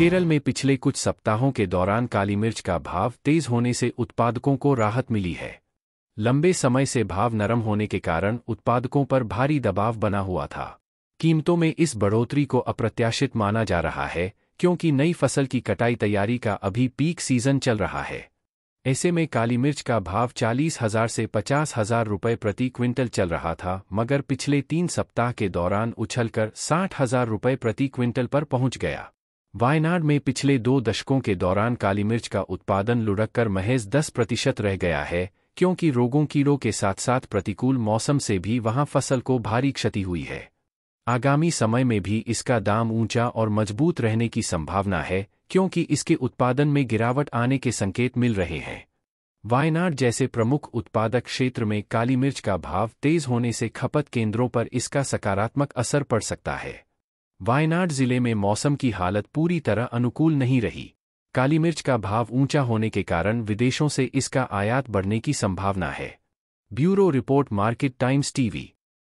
केरल में पिछले कुछ सप्ताहों के दौरान काली मिर्च का भाव तेज होने से उत्पादकों को राहत मिली है लंबे समय से भाव नरम होने के कारण उत्पादकों पर भारी दबाव बना हुआ था कीमतों में इस बढ़ोतरी को अप्रत्याशित माना जा रहा है क्योंकि नई फसल की कटाई तैयारी का अभी पीक सीजन चल रहा है ऐसे में काली मिर्च का भाव चालीस हजार से पचास हजार रुपये प्रति क्विंटल चल रहा था मगर पिछले तीन सप्ताह के दौरान उछलकर साठ हजार रुपये प्रति क्विंटल पर पहुंच गया वायनाड में पिछले दो दशकों के दौरान काली मिर्च का उत्पादन लुढ़क कर महज 10 प्रतिशत रह गया है क्योंकि रोगों कीड़ों के साथ साथ प्रतिकूल मौसम से भी वहां फसल को भारी क्षति हुई है आगामी समय में भी इसका दाम ऊंचा और मजबूत रहने की संभावना है क्योंकि इसके उत्पादन में गिरावट आने के संकेत मिल रहे हैं वायनाड जैसे प्रमुख उत्पादक क्षेत्र में काली मिर्च का भाव तेज होने से खपत केंद्रों पर इसका सकारात्मक असर पड़ सकता है वायनाड जिले में मौसम की हालत पूरी तरह अनुकूल नहीं रही काली मिर्च का भाव ऊंचा होने के कारण विदेशों से इसका आयात बढ़ने की संभावना है bureau report Market Times TV